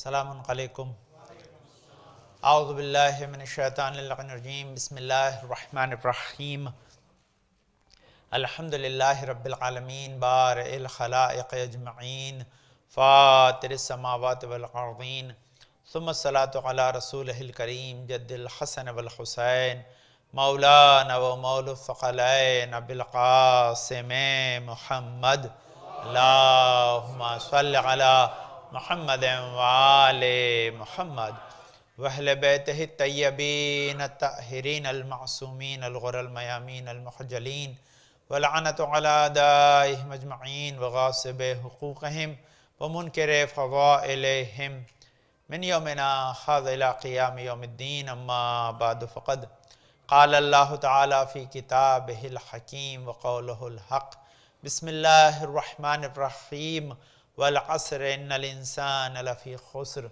السلام عليكم أعوذ بالله من الشيطان الرجيم بسم الله الرحمن الرحيم الحمد لله رب العالمين بارئ الخلائق أجمعين فاتر السماوات والأرضين ثم الصلاة على رسوله الكريم جد الحسن والحسين مولانا ومول الثقلين بالقاسم محمد اللهم صل على मोहम्मद वाल मोहम्मद वहल बैत तयबीन तहरीन अलमासूमिन अलगरमयामीन अलमहजलिन वलानत मजमैन वगासब हकूक़म व मुनकर फ़वालम मिन योमना हाजिला क़ियाम योमद्दीन अम्मा बाद फ़क़द قال الله تعالى في كتابه الحكيم وقوله الحق بسم الله الرحمن الرحيم वलअसर इनसान लफ़ी खसर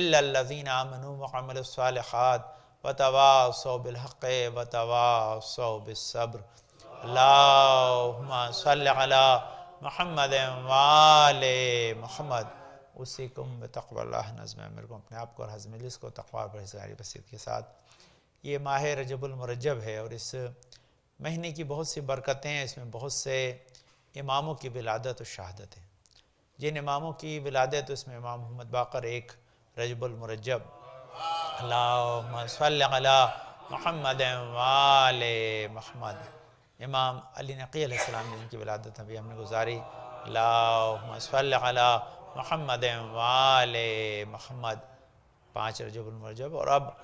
इल्लज़ीन आमनू वमलसालत व तवा सोबिलहक़ व तवा सोबिसब्र अल्ला महमद वाल महमद उसी कुम तकबल नज़म मेरे को अपने आप को और हजमिलिस को तकवा पर हिसारी बसीत के साथ ये माह रजबुलमरजब है और इस महीने की बहुत सी बरकतें हैं इसमें बहुत से इमामों की विलादत और शहादत है जिन इमामों की विलादत उसमें इमाम मोहम्मद बाकर एक रजबुलमरजब महमद वाल महमद इमाम अली नकी ने जिनकी विलादत अभी हमने गुजारी अल्लाह महमद वाल महमद पाँच रजबुलमरजब और अब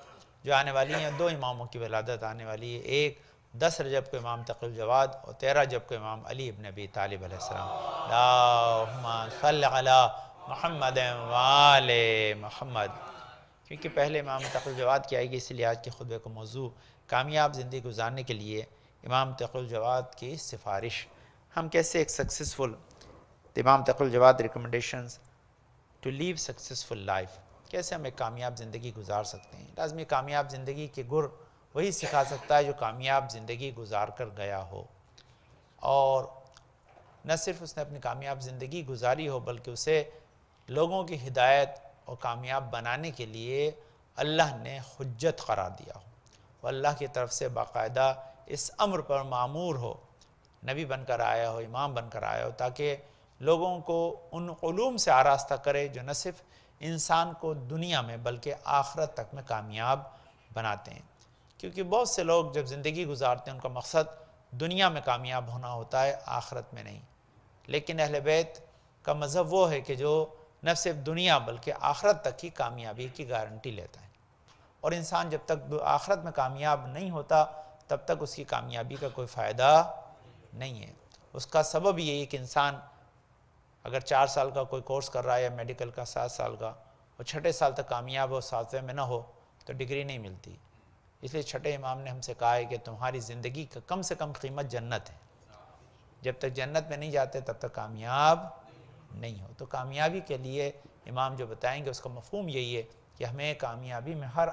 जो आने वाली हैं दो इमामों की विलादत आने वाली है एक दस रजब को इमाम जवाद और तेरह जब को इमाम अली इबन अबी तालब महमद वाल महमद क्योंकि पहले इमाम जवाद की आएगी इसलिए आज के खुतबे का मौजू कामयाब ज़िंदगी गुजारने के लिए इमाम जवाद की सिफारिश हम कैसे एक सक्सेसफुल तो Imam Jawad recommendation to live successful life कैसे हम एक कामयाब ज़िंदगी गुजार सकते हैं लाजमी कामयाब ज़िंदगी के गुर वही सिखा सकता है जो कामयाब ज़िंदगी गुजार कर गया हो और न सिर्फ उसने अपनी कामयाब ज़िंदगी गुजारी हो बल्कि उसे लोगों की हिदायत और कामयाब बनाने के लिए अल्लाह ने हजत करार दिया हो वो अल्लाह की तरफ से बाकायदा इस अम्र पर मामूर हो नबी बनकर आया हो इमाम बनकर आया हो ताकि लोगों को उन ूम से आरास्ता करे जो न सिर्फ इंसान को दुनिया में बल्कि आखरत तक में कामयाब बनाते हैं क्योंकि बहुत से लोग जब ज़िंदगी गुजारते हैं उनका मकसद दुनिया में कामयाब होना होता है आखरत में नहीं लेकिन अहल बैत का मज़हब वो है कि जो न सिर्फ दुनिया बल्कि आखरत तक की कामयाबी की गारंटी लेता है और इंसान जब तक आखरत में कामयाब नहीं होता तब तक उसकी कामयाबी का कोई फ़ायदा नहीं है उसका सबब ये है कि इंसान अगर चार साल का कोई कोर्स कर रहा है या मेडिकल का सात साल का और छठे साल तक कामयाब हो सातवें में ना हो तो डिग्री नहीं मिलती इसलिए छठे इमाम ने हमसे कहा है कि तुम्हारी ज़िंदगी का कम से कम कीमत जन्नत है जब तक जन्नत में नहीं जाते तब तक कामयाब नहीं हो तो कामयाबी के लिए इमाम जो बताएंगे उसका मफहम यही है कि हमें कामयाबी में हर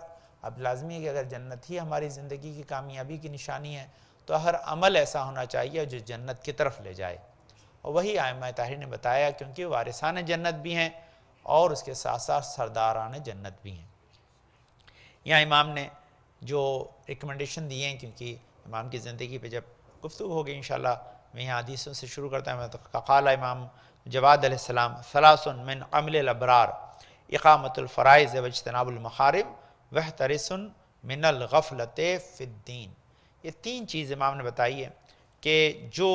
अब लाजमी है कि अगर जन्नत ही हमारी ज़िंदगी की कामयाबी की निशानी है तो हर अमल ऐसा होना चाहिए जो जन्नत की तरफ ले जाए और वही आयम ताहिर ने बताया क्योंकि वारिसान जन्नत भी हैं और उसके साथ साथ सरदारान जन्नत भी हैं यहाँ इमाम ने जो रिकमेंडेशन दिए हैं क्योंकि इमाम की ज़िंदगी पे जब गुफ्तु होगी इन मैं यहाँ हदीसों से शुरू करता हूँ तो कला इमाम जवाद सलाम सलासन मिन अमल अबरार इकामतफ़रज़ वह तरसन मिनल फ़िद्दीन ये तीन चीज़ इमाम ने बताई है कि जो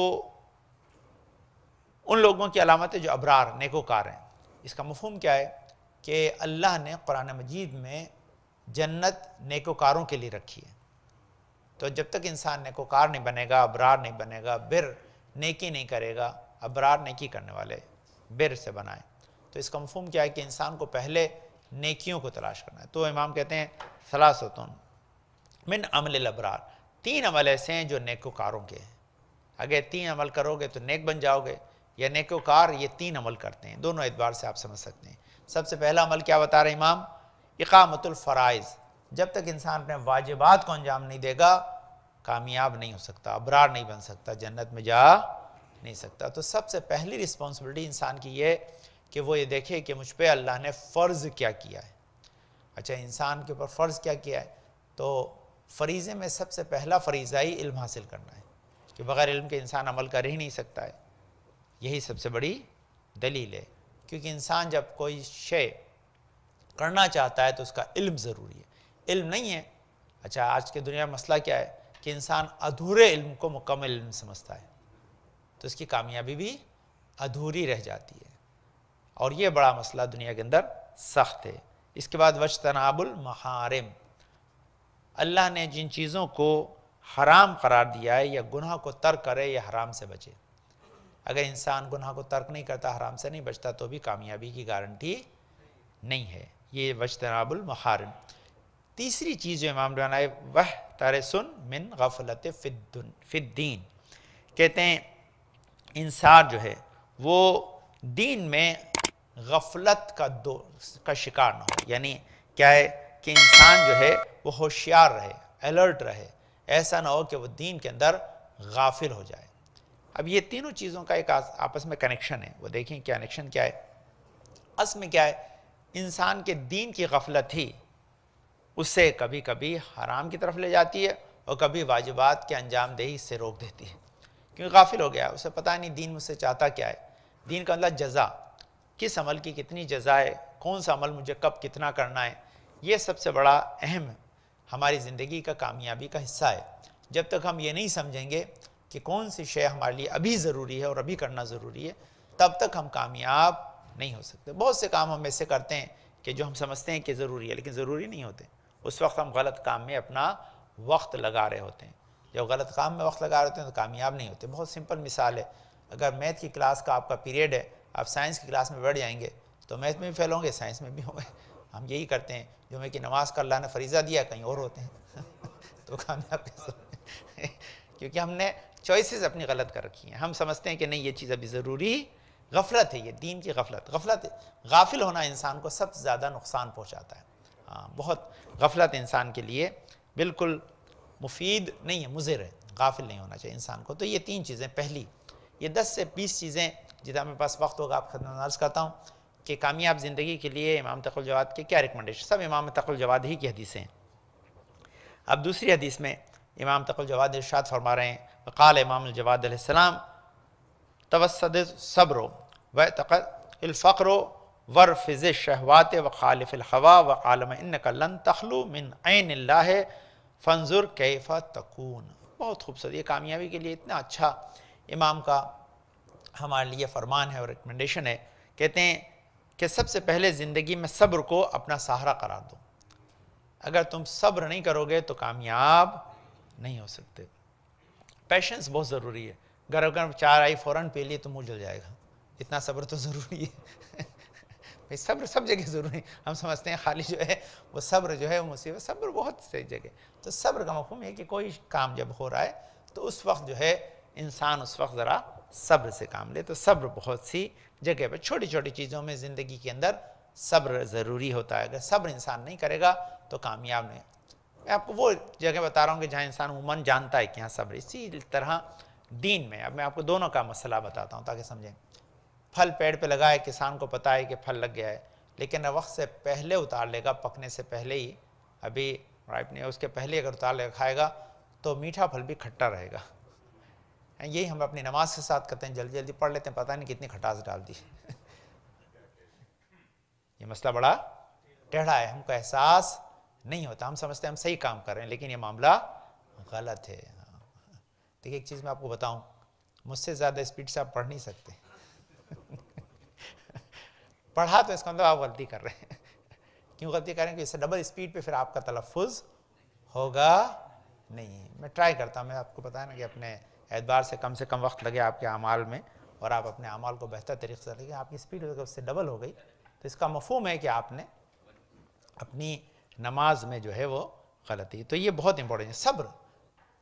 उन लोगों की अलामत है जो अबरार नेकोकार हैं इसका मफहम क्या है कि अल्लाह ने कुरान मजीद में जन्नत नेकोकारों के लिए रखी है तो जब तक इंसान नेकोकार नहीं बनेगा अबरार नहीं बनेगा बिर नेकी नहीं करेगा अबरार नेकी करने वाले बिर से बनाए तो इस कंफर्म क्या है कि इंसान को पहले नेकियों को तलाश करना है तो इमाम कहते हैं सलास मिन अमल अबरार तीन अमल ऐसे हैं जो नेकोकारों के हैं अगर तीन अमल करोगे तो नेक बन जाओगे या नेकोकार ये तीन अमल करते हैं दोनों एतबार से आप समझ सकते हैं सबसे पहला अमल क्या बता रहे इमाम इकामतुलफ़रज़ जब तक इंसान अपने वाजिबात को अंजाम नहीं देगा कामयाब नहीं हो सकता अबरार नहीं बन सकता जन्नत में जा नहीं सकता तो सबसे पहली रिस्पॉन्सिबिलिटी इंसान की ये कि वो ये देखे कि मुझ पर अल्लाह ने फ़र्ज़ क्या किया है अच्छा इंसान के ऊपर फ़र्ज़ क्या किया है तो फरीज़े में सबसे पहला फरीज़ा ही इल्म हासिल करना है कि बग़ैर इल्म के इंसान अमल कर ही नहीं सकता है यही सबसे बड़ी दलील है क्योंकि इंसान जब कोई शे करना चाहता है तो उसका इल्म ज़रूरी है इल्म नहीं है अच्छा आज के दुनिया में मसला क्या है कि इंसान अधूरे इल्म को मुकम्मल इल्म समझता है तो इसकी कामयाबी भी अधूरी रह जाती है और ये बड़ा मसला दुनिया के अंदर सख्त है इसके बाद वश तनाबुल अल्लाह ने जिन चीज़ों को हराम करार दिया है या गुनाह को तर्क करे या हराम से बचे अगर इंसान गुनाह को तर्क नहीं करता हराम से नहीं बचता तो भी कामयाबी की गारंटी नहीं है ये वजतनाबुल महारम तीसरी चीज़ जो इमाम बनाए वह सुन मिन गफलत फ़िद्दुन फ़िद्दीन कहते हैं इंसान जो है वो दीन में गफलत का दो का शिकार ना हो यानी क्या है कि इंसान जो है वो होशियार रहे अलर्ट रहे ऐसा ना हो कि वो दीन के अंदर गाफिल हो जाए अब ये तीनों चीज़ों का एक आपस में कनेक्शन है वो देखें क्या कनेक्शन क्या है अस में क्या है इंसान के दीन की गफलत ही उससे कभी कभी हराम की तरफ ले जाती है और कभी वाजिबात के अंजाम दही इससे रोक देती है क्योंकि गाफिल हो गया उसे पता नहीं दीन मुझसे चाहता क्या है दीन का मतलब जजा किस अमल की कितनी जजा है कौन सा अमल मुझे कब कितना करना है ये सबसे बड़ा अहम हमारी ज़िंदगी का कामयाबी का हिस्सा है जब तक हम ये नहीं समझेंगे कि कौन सी शेय हमारे लिए अभी ज़रूरी है और अभी करना ज़रूरी है तब तक हम कामयाब नहीं हो सकते बहुत से काम हम ऐसे करते हैं कि जो हम समझते हैं कि ज़रूरी है लेकिन ज़रूरी नहीं होते उस वक्त हम गलत काम में अपना वक्त लगा रहे होते हैं जब गलत काम में वक्त लगा रहे होते हैं तो कामयाब नहीं होते बहुत सिंपल मिसाल है अगर मैथ की क्लास का आपका पीरियड है आप साइंस की क्लास में बैठ जाएंगे तो मैथ में भी फेल होंगे साइंस में भी होंगे हम यही करते हैं जो मैं कि नमाज़ का अल्लाह ने फरीज़ा दिया कहीं और होते हैं तो कामयाब कैसे क्योंकि हमने चॉइसेस अपनी गलत कर रखी हैं हम समझते हैं कि नहीं ये चीज़ अभी ज़रूरी गफलत है ये दीन की गफलत गफलत गाफिल होना इंसान को सबसे ज़्यादा नुकसान पहुँचाता है हाँ बहुत गफलत इंसान के लिए बिल्कुल मुफीद नहीं है मुजिर है गाफिल नहीं होना चाहिए इंसान को तो ये तीन चीज़ें पहली ये दस से बीस चीज़ें जितना मेरे पास वक्त होगा आप खदनाज करता हूँ कि कामयाब ज़िंदगी के लिए इमाम तकुल जवाद के क्या रिकमेंडेशन सब इमाम तकुल जवाद ही की हदीसें हैं अब दूसरी हदीस में इमाम तकुल जवाद इर्शाद फरमा रहे हैं क़ाल इमाम जवाद सलाम तवसद सब्र व वर फिज़ शहवात व खालिफ हवा व आलम इन लन तखलू मिन आन ला फंजुर कैफ़ा तकून बहुत खूबसूरत ये कामयाबी के लिए इतना अच्छा इमाम का हमारे लिए फरमान है और रिकमेंडेशन है कहते हैं कि सबसे पहले ज़िंदगी में सब्र को अपना सहारा करार दो अगर तुम सब्र नहीं करोगे तो कामयाब नहीं हो सकते पेशेंस बहुत ज़रूरी है गर्भ गर्म चार आई फ़ौरन पी ली तो मुंह जल जाएगा इतना सब्र तो ज़रूरी है भाई सब्र सब जगह ज़रूरी हम समझते हैं खाली जो है वो सब्र जो है वो मुसीबत सब्र बहुत सही जगह तो सब्र का मफहम है कि कोई काम जब हो रहा है तो उस वक्त जो है इंसान उस वक्त ज़रा सब्र से काम ले तो सब्र बहुत सी जगह पर छोटी छोटी चीज़ों में ज़िंदगी के अंदर सब्र ज़रूरी होता है अगर सब्र इंसान नहीं करेगा तो कामयाब नहीं मैं आपको वो जगह बता रहा हूँ कि जहाँ इंसान उमन जानता है कि हाँ सब्र इसी तरह दीन में अब मैं आपको दोनों का मसला बताता हूँ ताकि समझें फल पेड़ पे लगाए किसान को पता है कि फल लग गया है लेकिन वक्त से पहले उतार लेगा पकने से पहले ही अभी राइप नहीं उसके पहले अगर उतार ले खाएगा तो मीठा फल भी खट्टा रहेगा यही हम अपनी नमाज के साथ करते हैं जल्दी जल्दी पढ़ लेते हैं पता नहीं कितनी खटास डाल दी ये मसला बड़ा टेढ़ा है हमको एहसास नहीं होता हम समझते हैं हम सही काम कर रहे हैं लेकिन ये मामला गलत है देखिए एक चीज़ मैं आपको बताऊं मुझसे ज़्यादा स्पीड से आप पढ़ नहीं सकते पढ़ा तो इसका मतलब आप गलती कर रहे हैं क्यों गलती कर रहे हैं कि इससे डबल स्पीड पे फिर आपका तलफ़ होगा नहीं मैं ट्राई करता हूँ मैं आपको बताया ना कि अपने एतबार से कम से कम वक्त लगे आपके अमाल में और आप अपने अमाल को बेहतर तरीके से लेकिन आपकी स्पीड उससे डबल हो गई तो इसका मफहम है कि आपने अपनी नमाज में जो है वो गलती तो ये बहुत इंपॉर्टेंट है सब्र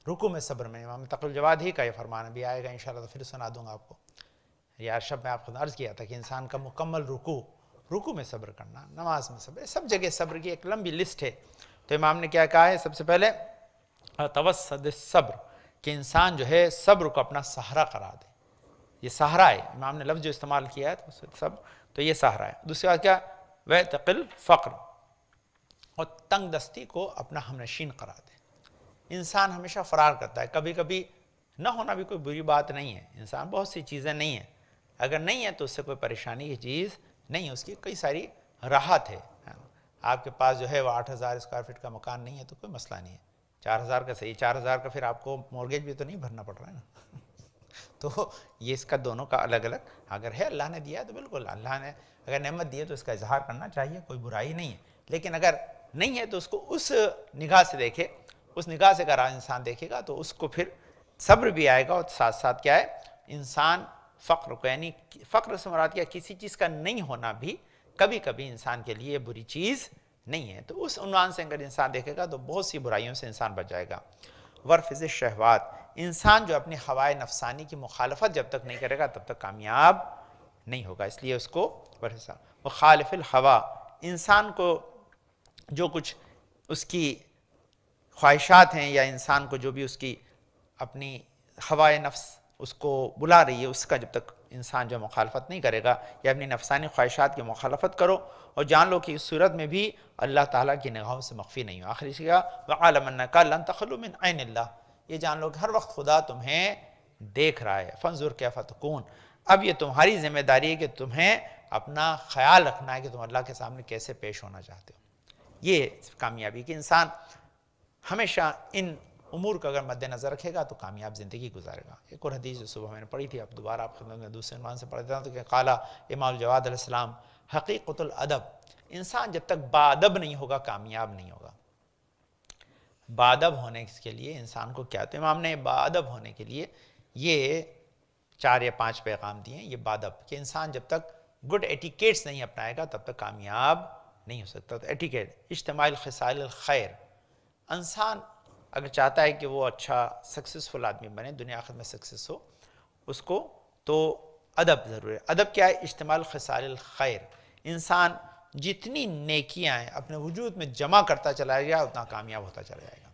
रुकू में सब्र में इमाम जवाद ही का ये फरमान भी आएगा इन तो फिर सुना दूंगा आपको यार शब मैं आपको अर्ज़ किया था कि इंसान का मुकम्मल रुकू रुकू में सब्र करना नमाज में सब्र सब जगह सब्र की एक लंबी लिस्ट है तो इमाम ने क्या कहा है सबसे पहले तवसद सब्र कि इंसान जो है सब्र को अपना सहारा करा दे ये सहारा है इमाम ने लफ्ज़ जो इस्तेमाल किया है तो सब तो ये सहारा है दूसरी बात क्या वह तकिल फ़क्र और तंग दस्ती को अपना हमनशीन करा दे इंसान हमेशा फरार करता है कभी कभी न होना भी कोई बुरी बात नहीं है इंसान बहुत सी चीज़ें नहीं हैं अगर नहीं है तो उससे कोई परेशानी की चीज़ नहीं है उसकी कई सारी राहत है हाँ। आपके पास जो है वो आठ हज़ार स्क्वायर फीट का मकान नहीं है तो कोई मसला नहीं है चार हज़ार का सही चार हज़ार का फिर आपको मॉर्गेज भी तो नहीं भरना पड़ रहा है ना तो ये इसका दोनों का अलग अलग अगर है अल्लाह ने दिया तो बिल्कुल अल्लाह ने अगर नमत दी है तो इसका इजहार करना चाहिए कोई बुराई नहीं है लेकिन अगर नहीं है तो उसको उस निगाह से देखे उस निगाह से अगर इंसान देखेगा तो उसको फिर सब्र भी आएगा और साथ साथ क्या है इंसान फ़ख्र को यानी फ़क्र से मुराद क्या किसी चीज़ का नहीं होना भी कभी कभी इंसान के लिए बुरी चीज़ नहीं है तो उस उनवान से अगर इंसान देखेगा तो बहुत सी बुराइयों से इंसान बच जाएगा वर्फिज़ शहवात इंसान जो अपनी हवाए नफसानी की मुखालफत जब तक नहीं करेगा तब तक कामयाब नहीं होगा इसलिए उसको वर्फा मुखालफिल हवा इंसान को जो कुछ उसकी ख्वाहिशात हैं या इंसान को जो भी उसकी अपनी हवाए नफ्स उसको बुला रही है उसका जब तक इंसान जो मुखालफत नहीं करेगा या अपनी नफसानी ख्वाहिशात की मुखालफत करो और जान लो कि इस सूरत में भी अल्लाह ताला की निगाहों से मख्फी नहीं हो आखिर इसका वालमन का तखलुमिन आन ये जान लो कि हर वक्त खुदा तुम्हें देख रहा है फंजुर क्या फ़तकून अब ये तुम्हारी जिम्मेदारी है कि तुम्हें अपना ख्याल रखना है कि तुम अल्लाह के सामने कैसे पेश होना चाहते हो ये कामयाबी कि इंसान हमेशा इन उमूर को अगर मद्देनज़र रखेगा तो कामयाब ज़िंदगी गुजारेगा एक और हदीस जो सुबह मैंने पढ़ी थी अब दोबारा आप खदम में दूसरे मान से पढ़ देता हूँ तो काला इमाम जवादलम हकीकतलअदब इंसान जब तक बादब नहीं होगा कामयाब नहीं होगा बादब होने के लिए इंसान को क्या तो इमाम ने बादब होने के लिए ये चार या पाँच पैगाम दिए ये बादब कि इंसान जब तक गुड एटिकेट्स नहीं अपनाएगा तब तक कामयाब नहीं हो सकता तो एटिकेट इज्तमाल खसाइल खैर इंसान अगर चाहता है कि वो अच्छा सक्सेसफुल आदमी बने दुनिया आखिर में सक्सेस हो उसको तो अदब ज़रूर है अदब क्या है इस्तेमाल खसाल खैर इंसान जितनी नेकियाँ हैं अपने वजूद में जमा करता चला जाएगा उतना कामयाब होता चला जाएगा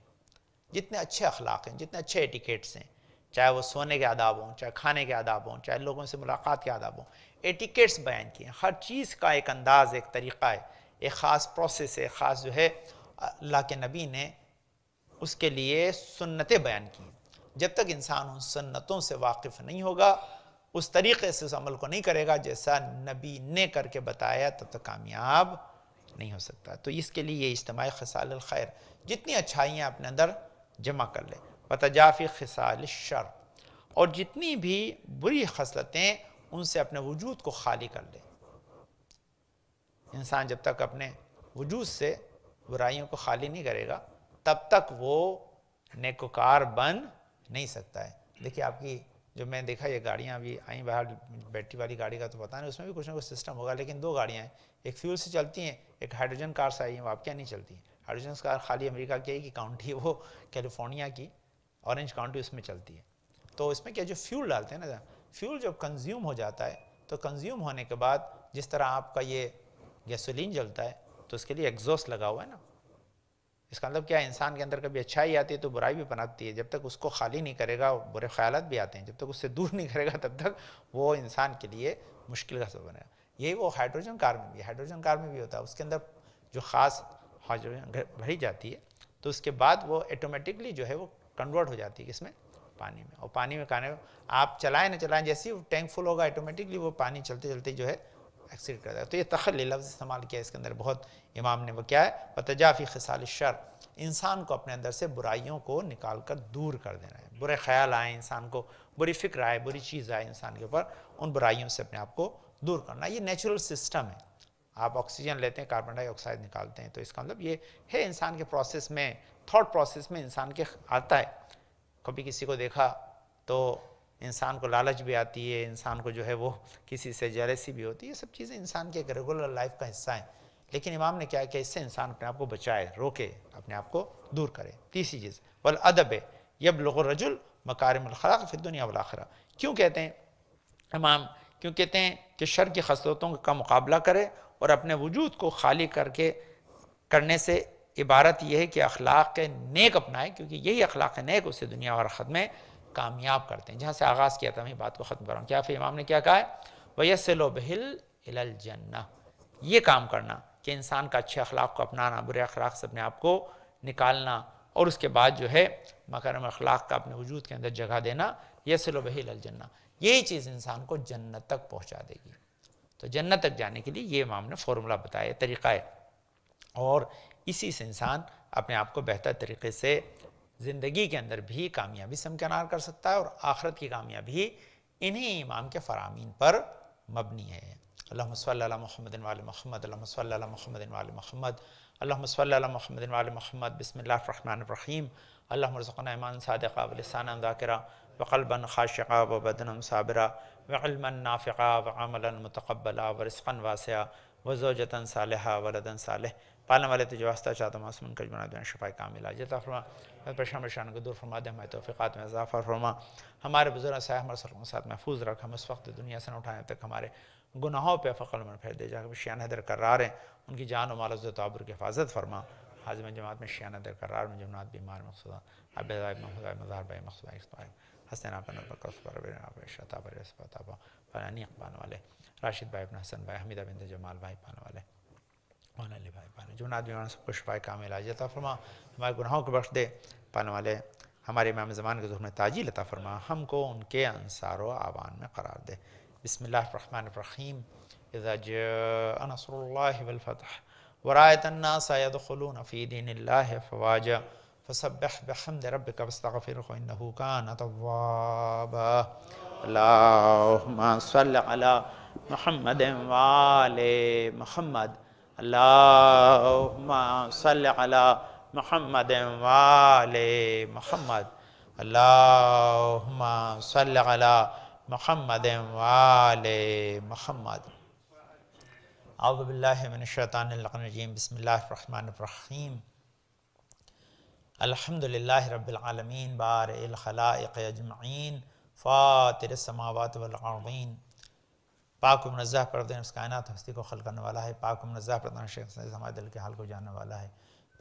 जितने अच्छे अखलाक हैं जितने अच्छे एटिकेट्स हैं चाहे वो सोने के आदाब हों चाहे खाने के आदाब हों चाहे लोगों से मुलाकात के आदाब हों एटिकेट्स बयान किए हैं हर चीज़ का एक अंदाज़ एक तरीक़ा है एक ख़ास प्रोसेस है ख़ास जो है अल्लाह के नबी ने उसके लिए सुन्नतें बयान की जब तक इंसान उन सुन्नतों से वाकिफ नहीं होगा उस तरीके से उस अमल को नहीं करेगा जैसा नबी ने करके बताया तब तक कामयाब नहीं हो सकता तो इसके लिए ये इज्तमाही खसाल खैर जितनी अच्छाइयाँ अपने अंदर जमा कर ले जाफी खसाल शर और जितनी भी बुरी खसलतें उनसे अपने वजूद को खाली कर ले इंसान जब तक अपने वजूद से बुराइयों को खाली नहीं करेगा तब तक वो नेकोकार बन नहीं सकता है देखिए आपकी जो मैं देखा ये गाड़ियाँ अभी आई बाहर बैटरी वाली गाड़ी का तो पता नहीं उसमें भी कुछ ना कुछ सिस्टम होगा लेकिन दो गाड़ियाँ हैं एक फ्यूल से चलती हैं एक हाइड्रोजन कार से आई हैं वो आपके नहीं चलती हाइड्रोजन कार खाली अमेरिका की कि काउंटी वो कैलिफोर्निया की ऑरेंज काउंटी उसमें चलती है तो इसमें क्या जो फ्यूल डालते हैं ना फ्यूल जब कंज्यूम हो जाता है तो कंज्यूम होने के बाद जिस तरह आपका ये गैसोलीन जलता है तो उसके लिए एग्जॉस्ट लगा हुआ है ना इसका मतलब क्या इंसान के अंदर कभी अच्छाई आती है तो बुराई भी पनपती है जब तक उसको खाली नहीं करेगा बुरे ख्याल भी आते हैं जब तक उससे दूर नहीं करेगा तब तक वो इंसान के लिए मुश्किल का सब बनेगा यही वो हाइड्रोजन कार में भी हाइड्रोजन कार में भी होता है उसके अंदर जो ख़ास हाइड्रोजन भरी जाती है तो उसके बाद वो ऑटोमेटिकली जो है वो कन्वर्ट हो जाती है इसमें पानी में और पानी में खाने आप चलाएं ना चलाएं जैसे ही टैंक फुल होगा ऑटोमेटिकली वो पानी चलते चलते जो है एक्सीड कर देगा तो ये तखल लफ्ज़ इस्तेमाल किया इसके अंदर बहुत इमाम ने वो क्या है तजाफी खसाल शर इंसान को अपने अंदर से बुराइयों को निकाल कर दूर कर देना है बुरे ख्याल आए इंसान को बुरी फिक्र आए बुरी चीज़ आए इंसान के ऊपर उन बुराइयों से अपने आप को दूर करना ये नेचुरल सिस्टम है आप ऑक्सीजन लेते हैं कार्बन डाइऑक्साइड निकालते हैं तो इसका मतलब ये है इंसान के प्रोसेस में थॉट प्रोसेस में इंसान के आता है कभी किसी को देखा तो इंसान को लालच भी आती है इंसान को जो है वो किसी से जरेसी भी होती है ये सब चीज़ें इंसान के एक रेगुलर लाइफ का हिस्सा हैं लेकिन इमाम ने क्या किया इससे इंसान अपने आप को बचाए रोके अपने आप को दूर करे तीसरी चीज़ वल अदब यब लोग रजुल मकारमखलाक फिर दुनिया वाखरा क्यों कहते हैं इमाम क्यों कहते हैं कि शर की खसलतों का मुकाबला करे और अपने वजूद को खाली करके करने से इबारत यह है कि अखलाक नेक अपनाएं क्योंकि यही अखलाक नेक उसे दुनिया और खत में कामयाब करते हैं जहाँ से आगाज़ किया था मैं बात को ख़त्म कर रहा हूँ क्या फिर इमाम ने क्या कहा है वयसलो बहिल इलल जन्ना ये काम करना कि इंसान का अच्छे अखलाक को अपनाना बुरे अखलाक से अपने आप को निकालना और उसके बाद जो है मकरम अखलाक का अपने वजूद के अंदर जगह देना यसलो बहिल जन्ना यही चीज़ इंसान को जन्नत तक पहुँचा देगी तो जन्नत तक जाने के लिए ये इमाम ने फार्मूला बताया तरीक़ा है और इसी से इंसान अपने आप को बेहतर तरीके से ज़िंदगी के अंदर भी कामयाबी से कर सकता है और आखरत की कामयाबी इन्हीं इमाम के फरामीन पर मबनी है अल्लाह सल वाल महमद सल वाल महमद अल्लाह वाल महमद बसमीम अल्लामान सदक़ा वलसान वक़लबन खाशा वबदन साबरा वक़लमन नाफ़ा वमला मतकबला वरस्फ़न वासया वज़ोजतन सालह वलदन सालह पालने वाले तो वास्ता चाहता हूँ आसमान कज बना शफाई काम मिला आजत फरमा परेशान परेशान को दूर फरमा दे हमारे तोफ़ीक़ात में इजाफा फरमा हमारे बुजुर्ग साहब हमारे सर के साथ महफूज रख हम उस वक्त दुनिया से न उठाएँ तक हमारे गुनाहों पर फकल मन फैल दे जाकर शियान हैदर करार हैं उनकी जान और माल तबर की हिफाजत फरमा हाजम जमात में शियान हैदर करार में जमनात बीमार मकसूदा अब भाई फलानी वाले राशिद भाई अपना हसन भाई हमीदा बिंद जमाल भाई पान वाले मानल्य भाई पाने जो आदमी मान सब कुछ शफाय कामिल आज फरमा हमारे गुनाहों को बख्श दे पाने वाले हमारे इमाम ज़मान के में ताजी लता फरमा हमको उनके अनसार व आवान में करार दे बसमीम नसरल्लाफ़तः वरायतन्नासदलून फ़ीदीन फ़वाजा फ़सब बहमद रब कबस्तफ़िर नहूकान तवाबा महमद वाल महमद اللهم صل على محمد وآل محمد اللهم صل على محمد وآل محمد أعوذ بالله من الشيطان الرجيم بسم الله الرحمن الرحيم الحمد لله رب العالمين بارئ الخلائق أجمعين فاطر السماوات والأرضين पाक मनज़ा परदन इस कायनत हस्ती को खल करने वाला है पाक मनज़ा प्रदान शेख हमारे दिल के हाल को जानने वाला है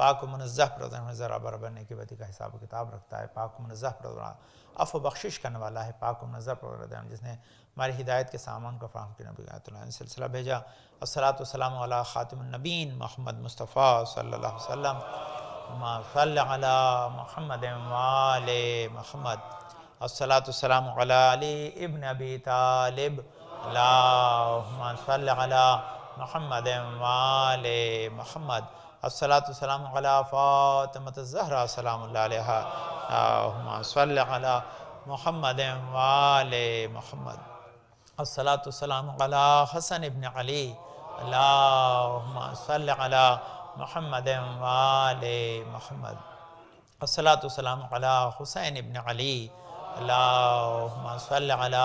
पाक मनज़ा परदन ज़रा की वती का हिसाब किताब रखता है पाक मनज़ा प्रदान अफ बख्शिश करने वाला है पाक मनज़ा प्रदान जिसने हमारी हिदायत के सामान को फ्राहम की नबी ने सिलसिला भेजा असलात वसलाम ख़ातमनबीन मोहम्मद मुस्तफ़ा सल्ला वसम महमद महमद और सलात अली अबी तालिब اللهم صل على محمد وآل محمد الصلاة والسلام على فاطمة الزهرة سلام الله عليها اللهم صل على محمد وآل محمد الصلاة والسلام على حسن بن علي اللهم صل على محمد وآل محمد الصلاة والسلام على حسين بن علي اللهم صل على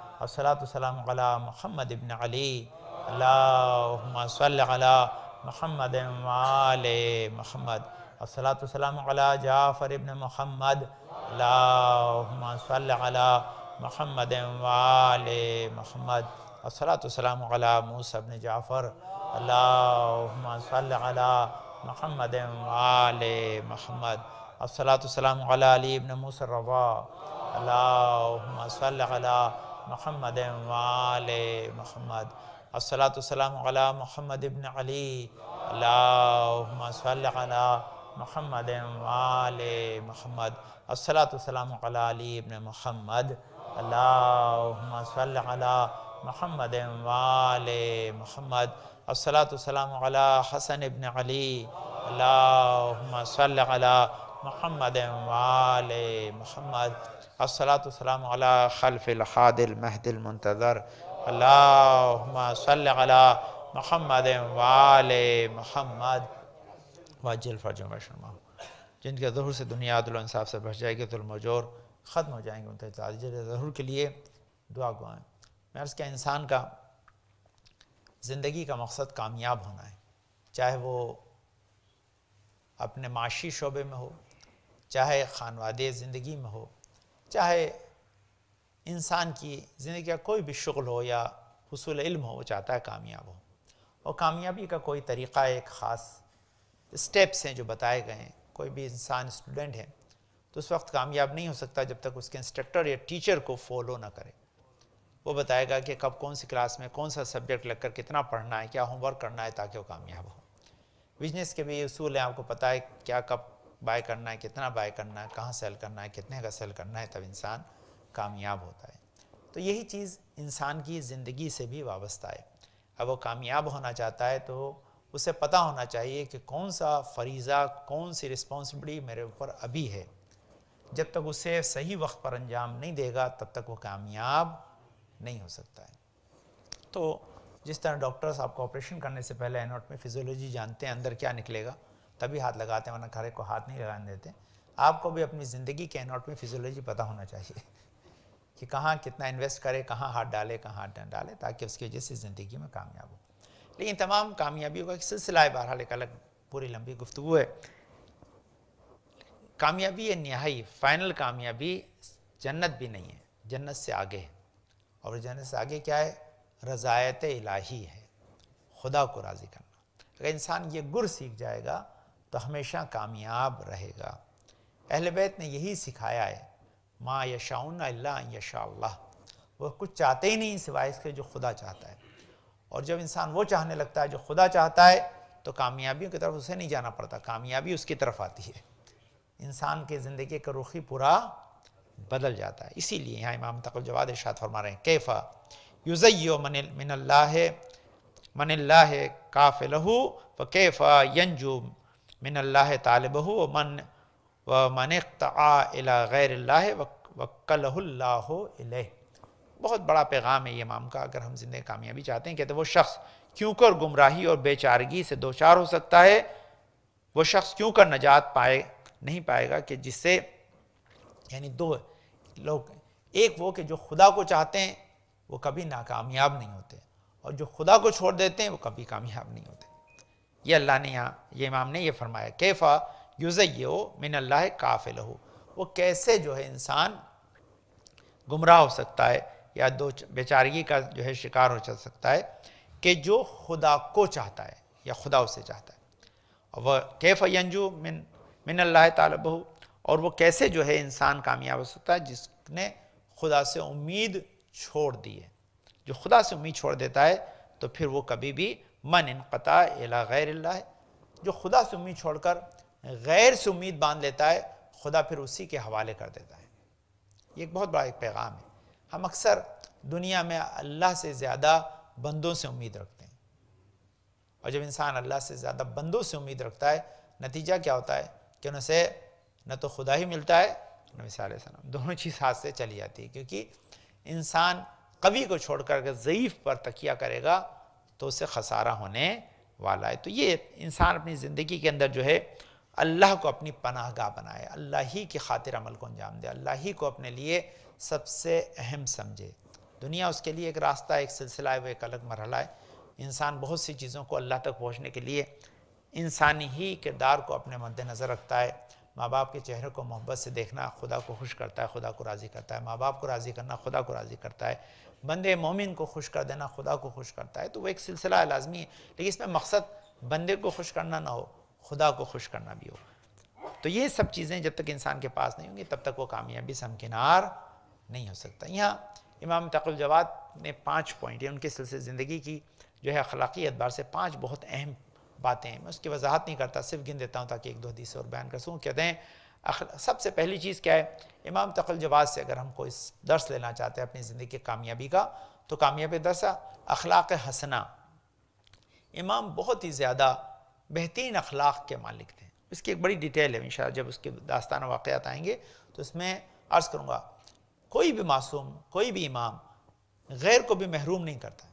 असलातम महमद इबन अली अल्ला महमद वाल महमद असलातम जाफ़र इबन महमद अल्ला महमद वाल महमद असलातम मूसबन जाफ़र अल्ला महमद वाल महमद असलातम अली इबन मूसरवा अल्ला محمد وعلى محمد الصلاة والسلام على محمد بن علي اللهم صل على محمد وعلى محمد الصلاة والسلام على علي بن محمد اللهم صل على محمد وعلى محمد الصلاة والسلام على حسن بن علي اللهم صل على محمد وعلى محمد अला असलातम खलफ़िलहादिलमहदिल मुंतज़र अल्लाह महमद वाल महमद वाजिल फर्जुमशरमा जिनके ज़हूर से दुनिया अदलानसाफ़ से बच जाएगी तो मजोर ख़त्म हो जाएंगे उनके ताजिर ज़हूर के लिए दुआ गुआएँ मैं अर्ज़ इंसान का ज़िंदगी का मकसद कामयाब होना है चाहे वो अपने माशी शोबे में हो चाहे खानवाद ज़िंदगी में हो चाहे इंसान की ज़िंदगी का कोई भी शुगल हो या हसूल इल्म हो वो चाहता है कामयाब हो और कामयाबी का कोई तरीक़ा एक ख़ास स्टेप्स हैं जो बताए गए हैं कोई भी इंसान स्टूडेंट है तो उस वक्त कामयाब नहीं हो सकता जब तक उसके इंस्ट्रक्टर या टीचर को फॉलो ना करे वो बताएगा कि कब कौन सी क्लास में कौन सा सब्जेक्ट लगकर कितना पढ़ना है क्या होमवर्क करना है ताकि वो कामयाब हो बिजनेस के भी असूल हैं आपको पता है क्या कब बाय करना है कितना बाय करना है कहाँ सेल करना है कितने का सेल करना है तब इंसान कामयाब होता है तो यही चीज़ इंसान की ज़िंदगी से भी वाबस्ता है अब वो कामयाब होना चाहता है तो उसे पता होना चाहिए कि कौन सा फरीज़ा कौन सी रिस्पॉन्सिबिलिटी मेरे ऊपर अभी है जब तक उसे सही वक्त पर अंजाम नहीं देगा तब तक वो कामयाब नहीं हो सकता है तो जिस तरह डॉक्टर्स आपको ऑपरेशन करने से पहले एनोट में फिजियोलॉजी जानते हैं अंदर क्या निकलेगा तभी हाथ लगाते हैं वरना खरे को हाथ नहीं लगाने देते आपको भी अपनी ज़िंदगी के में फिजियोलॉजी पता होना चाहिए कि कहाँ कितना इन्वेस्ट करे कहाँ हाथ डाले कहाँ हाथ डाले ताकि उसकी वजह से ज़िंदगी में कामयाब हो लेकिन तमाम कामयाबियों का एक सिलसिला है बहरहाल एक अलग पूरी लंबी गुफ्तु है कामयाबी ये नहाई फाइनल कामयाबी जन्नत भी नहीं है जन्नत से आगे है और जन्नत से आगे क्या है रज़ायत इलाही है खुदा को राज़ी करना अगर इंसान ये गुर सीख जाएगा तो हमेशा कामयाब रहेगा अहल बैत ने यही सिखाया है माँ यशाउन अल्ला यशा वह कुछ चाहते ही नहीं सिवाय इसके जो खुदा चाहता है और जब इंसान वो चाहने लगता है जो खुदा चाहता है तो कामयाबियों की तरफ उसे नहीं जाना पड़ता कामयाबी उसकी तरफ आती है इंसान की ज़िंदगी का रुखी पूरा बदल जाता है इसीलिए यहाँ इमाम तकल जवाद इर्शाद फरमा रहे हैं कैफ़ा युजयो मन मिनल्ला मन लहू व कैफ़ा यंजू मिन अल्लाह तालब व मन व मन अला गैर वक्ल्लाह बहुत बड़ा पैगाम है ये इमाम का अगर हम जिंदगी कामयाबी चाहते हैं कहते वो शख्स क्यों कर गुमराही और बेचारगी से दो चार हो सकता है वो शख्स क्यों कर नजात पाए नहीं पाएगा कि जिससे यानी दो लोग एक वो कि जो खुदा को चाहते हैं वो कभी नाकामयाब नहीं होते और जो खुदा को छोड़ देते हैं वो कभी कामयाब नहीं होते ये अल्लाह ने यहाँ ये इमाम ने यह फरमाया कैफ़ा युजयो मिन अल्लाह काफिल हो वो कैसे जो है इंसान गुमराह हो सकता है या दो बेचारगी का जो है शिकार हो चल सकता है कि जो खुदा को चाहता है या खुदा उसे चाहता है वह कैफ़ यंजू मिन मिन अल्लाह तालब और वो कैसे जो है इंसान कामयाब हो सकता है जिसने खुदा से उम्मीद छोड़ दी है जो खुदा से उम्मीद छोड़ देता है तो फिर वो कभी भी मन इनकता अला गैर है जो खुदा से उम्मीद छोड़कर गैर से उम्मीद बांध लेता है खुदा फिर उसी के हवाले कर देता है ये एक बहुत बड़ा एक पैगाम है हम अक्सर दुनिया में अल्लाह से ज़्यादा बंदों से उम्मीद रखते हैं और जब इंसान अल्लाह से ज़्यादा बंदों से उम्मीद रखता है नतीजा क्या होता है कि उनसे न तो खुदा ही मिलता है न मिसालम दोनों चीज़ हाथ से चली जाती है क्योंकि इंसान कवि को छोड़ कर ज़यीफ़ पर तकिया करेगा तो उससे खसारा होने वाला है तो ये इंसान अपनी ज़िंदगी के अंदर जो है अल्लाह को अपनी पनाहगाह बनाए अल्लाह ही की खातिर अमल को अंजाम दे अल्लाह ही को अपने लिए सबसे अहम समझे दुनिया उसके लिए एक रास्ता एक सिलसिला है वो एक अलग मरहला है इंसान बहुत सी चीज़ों को अल्लाह तक पहुँचने के लिए इंसानी ही किरदार को अपने मद्दनज़र रखता है माँ बाप के चेहरे को मोहब्बत से देखना खुदा को खुश करता है खुदा को राज़ी करता है माँ बाप को राज़ी करना खुदा को राज़ी करता है बंदे मोमिन को खुश कर देना खुदा को खुश करता है तो वो एक सिलसिला लाजमी है लेकिन इसमें मकसद बंदे को खुश करना ना हो खुदा को खुश करना भी हो तो ये सब चीज़ें जब तक इंसान के पास नहीं होंगी तब तक वो कामयाबी समकिनार नहीं हो सकता यहाँ इमाम तकुलजवाद ने पाँच पॉइंट उनके सिलसिले ज़िंदगी की जो है अखलाकी एतबार से पाँच बहुत अहम बातें हैं मैं उसकी वजाहत नहीं करता सिर्फ गिन देता हूँ ताकि एक दो हदीस और बयान कर सकूँ कहते हैं सबसे पहली चीज़ क्या है इमाम तकल जवाब से अगर हम कोई दर्स लेना चाहते हैं अपनी ज़िंदगी की कामयाबी का तो कामयाबी दर्स अखलाक हसना इमाम बहुत ही ज़्यादा बेहतरीन अखलाक के मालिक थे इसकी एक बड़ी डिटेल है इन जब उसके दास्तान वाक़ात आएंगे तो इसमें अर्ज़ करूँगा कोई भी मासूम कोई भी इमाम गैर को भी महरूम नहीं करता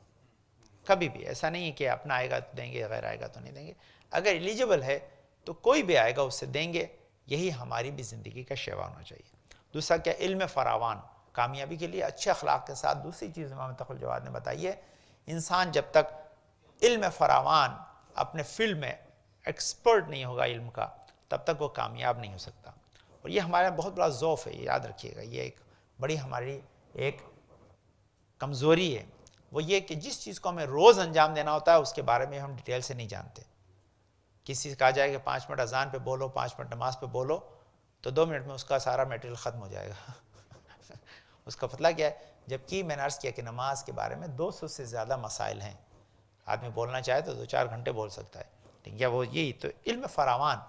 कभी भी ऐसा नहीं है कि अपना आएगा तो देंगे गैर आएगा तो नहीं देंगे अगर एलिजिबल है तो कोई भी आएगा उससे देंगे यही हमारी भी ज़िंदगी का शेवा होना चाहिए दूसरा क्या इल्म फरावान कामयाबी के लिए अच्छे अखलाक के साथ दूसरी चीज़ इमाम तखल जवाद ने बताई है इंसान जब तक इल्म फरावान अपने फील्ड में एक्सपर्ट नहीं होगा इल्म का तब तक वो कामयाब नहीं हो सकता और ये हमारा बहुत बड़ा ज़ौफ़ है याद रखिएगा ये एक बड़ी हमारी एक कमज़ोरी है वो ये कि जिस चीज़ को हमें रोज़ अंजाम देना होता है उसके बारे में हम डिटेल से नहीं जानते किसी से कहा जाए कि पाँच मिनट अजान पे बोलो पाँच मिनट नमाज पे बोलो तो दो मिनट में उसका सारा मटेरियल ख़त्म हो जाएगा उसका पतला क्या है जबकि मैंने अर्ज़ किया कि नमाज के बारे में दो सौ से ज़्यादा मसाइल हैं आदमी बोलना चाहे तो दो चार घंटे बोल सकता है ठीक है वो यही तो इल्म फरावान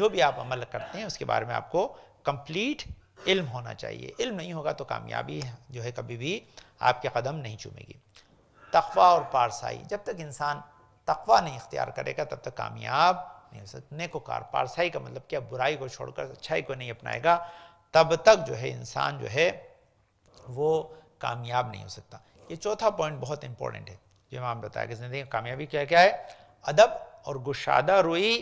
जो भी आप अमल करते हैं उसके बारे में आपको कम्प्लीट इल्म होना चाहिए इल्म नहीं होगा तो कामयाबी जो है कभी भी आपके कदम नहीं चूमेगी तखवा और पारसाई जब तक इंसान तकवा नहीं इख्तियार करेगा तब तक कामयाब नहीं हो सकता कार पारसाई का मतलब क्या बुराई को छोड़कर अच्छाई को नहीं अपनाएगा तब तक जो है इंसान जो है वो कामयाब नहीं हो सकता ये चौथा पॉइंट बहुत इंपॉर्टेंट है जो इमाम बताया कि जिंदगी कामयाबी क्या क्या है अदब और गुशादा रोई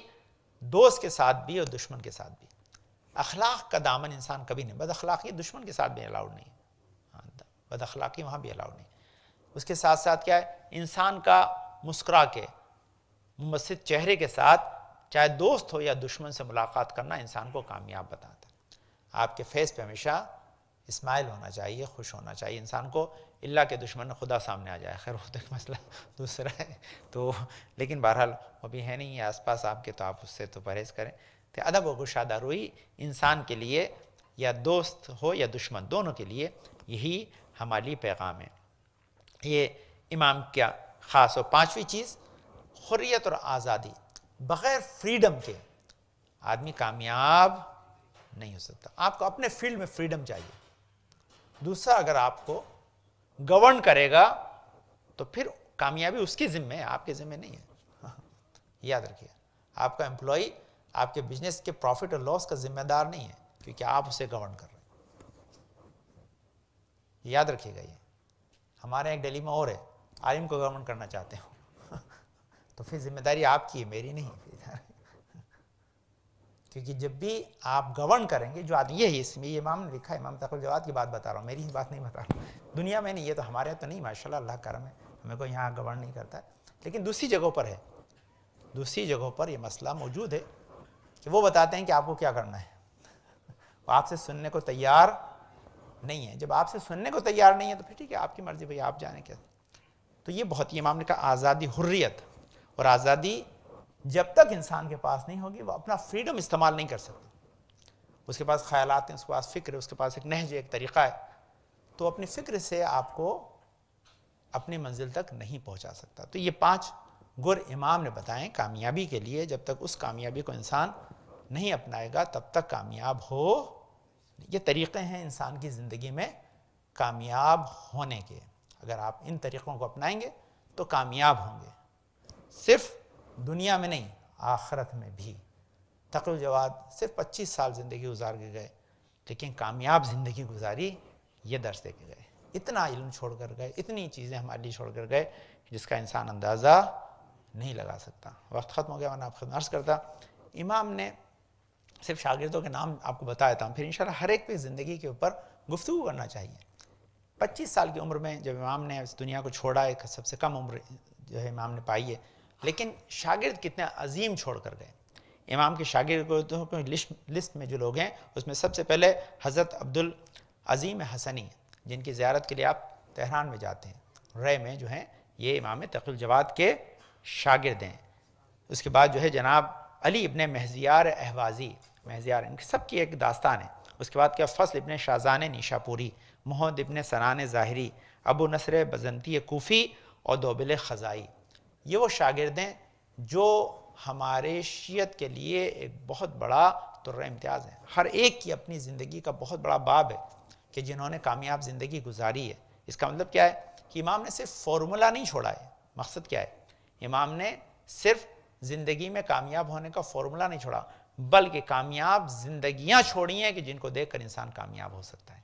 दोस्त के साथ भी और दुश्मन के साथ भी अखलाक का दामन इंसान कभी नहीं बद अखलाकी दुश्मन के साथ भी अलाउड नहीं हाँ, बद अखलाकी वहाँ भी अलाउड नहीं उसके साथ साथ क्या है इंसान का मुस्करा के मुमसिद चेहरे के साथ चाहे दोस्त हो या दुश्मन से मुलाकात करना इंसान को कामयाब बताता है आपके फेस पे हमेशा इस्माइल होना चाहिए खुश होना चाहिए इंसान को अल्लाह के दुश्मन खुदा सामने आ जाए खैर वो तो मसला दूसरा है तो लेकिन बहरहाल वो भी है नहीं आस पास आपके तो आप उससे तो परहेज़ करें तो अदब व गुशादा रोई इंसान के लिए या दोस्त हो या दुश्मन दोनों के लिए यही हमारी पैगाम है ये इमाम क्या ख़ास और पांचवी चीज़ हुर्रियत और आज़ादी बग़ैर फ्रीडम के आदमी कामयाब नहीं हो सकता आपको अपने फील्ड में फ्रीडम चाहिए दूसरा अगर आपको गवर्न करेगा तो फिर कामयाबी उसकी जिम्मे है आपके जिम्मे नहीं है याद रखिए आपका एम्प्लॉय आपके बिजनेस के प्रॉफिट और लॉस का जिम्मेदार नहीं है क्योंकि आप उसे गवर्न कर रहे हैं याद रखिएगा ये हमारे एक डेली में और है आलिम को गवर्नमेंट करना चाहते हो तो फिर जिम्मेदारी आपकी है मेरी नहीं क्योंकि जब भी आप गवर्न करेंगे जो आदमी ये है इसमें ये इमाम ने लिखा है इमाम तकुल जवाब की बात बता रहा हूँ मेरी ही बात नहीं बता रहा हूँ दुनिया में नहीं ये तो हमारे यहाँ तो नहीं माशाल्लाह अल्लाह करम है हमें को यहाँ गवर्न नहीं करता है लेकिन दूसरी जगहों पर है दूसरी जगहों पर ये मसला मौजूद है कि वो बताते हैं कि आपको क्या करना है वो आपसे सुनने को तैयार नहीं है जब आपसे सुनने को तैयार नहीं है तो फिर ठीक है आपकी मर्ज़ी भैया आप जाने क्या तो ये बहुत ही इमाम ने कहा आज़ादी हुर्रियत और आज़ादी जब तक इंसान के पास नहीं होगी वह अपना फ्रीडम इस्तेमाल नहीं कर सकता उसके पास ख्याल हैं उसके पास फ़िक्र है उसके पास एक नहज एक तरीक़ा है तो अपनी फ़िक्र से आपको अपनी मंजिल तक नहीं पहुंचा सकता तो ये पांच गुर इमाम ने बताएं कामयाबी के लिए जब तक उस कामयाबी को इंसान नहीं अपनाएगा तब तक कामयाब हो ये तरीक़े हैं इंसान की ज़िंदगी में कामयाब होने के अगर आप इन तरीक़ों को अपनाएंगे तो कामयाब होंगे सिर्फ दुनिया में नहीं आखरत में भी तकल जवाब सिर्फ पच्चीस साल ज़िंदगी गुजार के गए लेकिन कामयाब ज़िंदगी गुजारी ये दर्ज दे के गए इतना इल्म छोड़ कर गए इतनी चीज़ें हमारे लिए छोड़ कर गए जिसका इंसान अंदाज़ा नहीं लगा सकता वक्त ख़त्म हो गया वरना आप नर्स करता इमाम ने सिर्फ शागिर्दों के नाम आपको बताया था फिर इन हर एक पे ज़िंदगी के ऊपर गुफ्तु करना चाहिए 25 साल की उम्र में जब इमाम ने इस दुनिया को छोड़ा एक सबसे कम उम्र जो है इमाम ने पाई है लेकिन शागिर्द कितने अजीम छोड़ कर गए इमाम के शागिर्दों तो लिस्ट लिस्ट में जो लोग हैं उसमें सबसे पहले हज़रत अब्दुल अजीम हसनी जिनकी ज़्यारत के लिए आप तहरान में जाते हैं रय में जो हैं ये इमाम तकील जवाद के शागिर्द हैं उसके बाद जो है जनाब अली इबन महजियार अहवाजी महजियार इनकी सबकी एक दास्तान है उसके बाद क्या फसल इबन शाहजान निशापुरी मोहम्मद इबन सरान ज़ाहरी अबू नसर बजंती कोफ़ी और दोबिल ख़ज़ाई ये वो शागिर्दें जो हमारे शीत के लिए एक बहुत बड़ा तुर्र इम्तियाज़ है हर एक की अपनी ज़िंदगी का बहुत बड़ा बाब है कि जिन्होंने कामयाब ज़िंदगी गुजारी है इसका मतलब क्या है कि इमाम ने सिर्फ फार्मूला नहीं छोड़ा है मकसद क्या है इमाम ने सिर्फ ज़िंदगी में कामयाब होने का फार्मूला नहीं छोड़ा बल्कि कामयाब जिंदगियां छोड़ी हैं कि जिनको देखकर इंसान कामयाब हो सकता है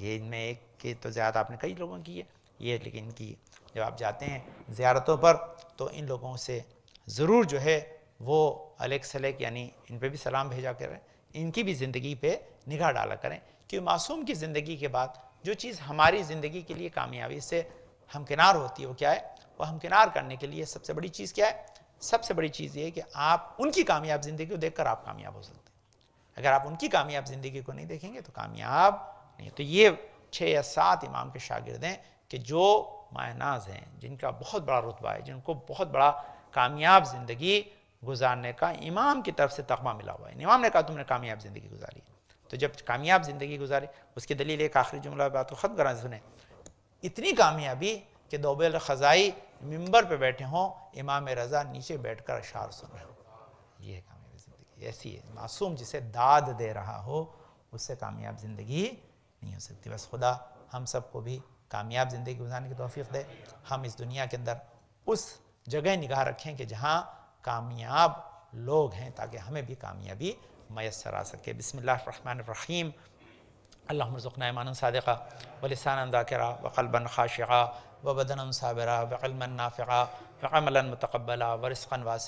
ये इनमें एक के तो ज़्यादा आपने कई लोगों की है ये लेकिन इनकी जब आप जाते हैं ज़्यारतों पर तो इन लोगों से ज़रूर जो है वो अलग सलेक यानी इन पर भी सलाम भेजा करें इनकी भी ज़िंदगी पे निगाह डाला करें कि मासूम की ज़िंदगी के बाद जो चीज़ हमारी ज़िंदगी के लिए कामयाबी से हमकिनार होती है वो क्या है वो हमकिनार करने के लिए सबसे बड़ी चीज़ क्या है सबसे बड़ी चीज़ ये है कि आप उनकी कामयाब ज़िंदगी को देख आप कामयाब हो सकते हैं अगर आप उनकी कामयाब ज़िंदगी को नहीं देखेंगे तो कामयाब नहीं तो ये छः या सात इमाम के शागिर्द हैं कि जो मायनाज हैं जिनका बहुत बड़ा रुतबा है जिनको बहुत बड़ा कामयाब ज़िंदगी गुजारने का इमाम की तरफ से तकमा मिला हुआ है इमाम ने कहा तुमने कामयाब ज़िंदगी गुजारी तो जब कामयाब ज़िंदगी गुजारी उसकी दलील एक आखिरी जुमला बात को ख़त्म करा सुने इतनी कामयाबी कि दोबेल ख़ज़ाई मिंबर पे बैठे हों इमाम रज़ा नीचे बैठ कर अशार सुन रहे हो ये है कामयाब ज़िंदगी ऐसी है मासूम जिसे दाद दे रहा हो उससे कामयाब ज़िंदगी नहीं हो सकती बस खुदा हम सबको भी कामयाब ज़िंदगी गुजारने की तोफ़ी दे हम इस दुनिया के अंदर उस जगह निगाह रखें कि जहाँ कामयाब लोग हैं ताकि हमें भी कामयाबी मैसर आ सके रहीम اللهم ارزقنا ايمانا صادقا ولسانا ذاكرا وقلبا خاشعا وبدنا صابرا وعلما نافعا وعملا متقبلا ورزقا واسعا